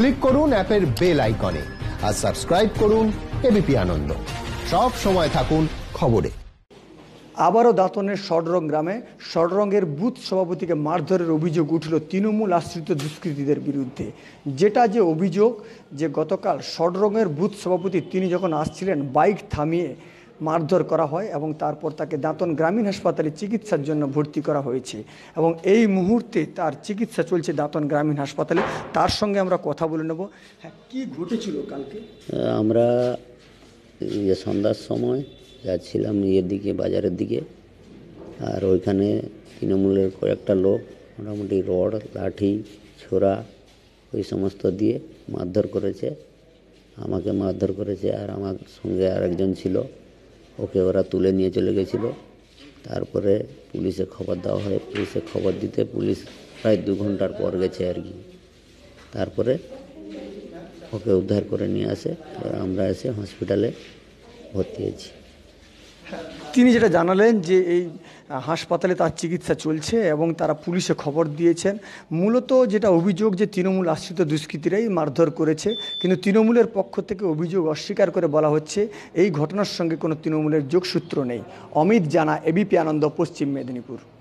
click করুন অ্যাপের bell আইকনে আর সাবস্ক্রাইব করুন এবিপি আনন্দ সব সময় থাকুন খবরে আবারও দাঁতনের সডরং গ্রামে সডরঙ্গের বুথ সভাপতিকে মারধরের অভিযোগ উঠল তৃণমূল আশ্রিত দুষ্কৃতীদের বিরুদ্ধে যেটা যে অভিযোগ যে গতকাল সডরঙ্গের বুথ সভাপতি তিনি যখন আসছিলেন বাইক থামিয়ে মারধর করা হয় এবং তারপর তাকে দাঁতন গ্রামীণ হাসপাতালে চিকিৎসার জন্য ভর্তি করা হয়েছে এবং এই মুহূর্তে তার চিকিৎসা চলছে দাঁতন গ্রামীণ হাসপাতালে তার সঙ্গে আমরা কথা বলে নেব হ্যাঁ কী ঘটেছিল কালকে আমরা ইয়ে সন্ধ্যার সময় যাচ্ছিলাম ইয়ের দিকে বাজারের দিকে আর ওইখানে তৃণমূলের কয়েকটা লোক মোটামুটি রড লাঠি ছোড়া ওই সমস্ত দিয়ে মারধর করেছে আমাকে মারধর করেছে আর আমার সঙ্গে আরেকজন ছিল ওকে ওরা তুলে নিয়ে চলে গেছিলো তারপরে পুলিশে খবর দেওয়া হয় পুলিশে খবর দিতে পুলিশ প্রায় দু ঘন্টার পর গেছে আর কি তারপরে ওকে উদ্ধার করে নিয়ে আসে আমরা এসে হসপিটালে ভর্তি হয়েছি তিনি যেটা জানালেন যে এই হাসপাতালে তার চিকিৎসা চলছে এবং তারা পুলিশে খবর দিয়েছেন মূলত যেটা অভিযোগ যে তৃণমূল আশ্রিত দুষ্কৃতীরাই মারধর করেছে কিন্তু তৃণমূলের পক্ষ থেকে অভিযোগ অস্বীকার করে বলা হচ্ছে এই ঘটনার সঙ্গে কোনো তৃণমূলের যোগসূত্র নেই অমিত জানা এবিপি আনন্দ পশ্চিম মেদিনীপুর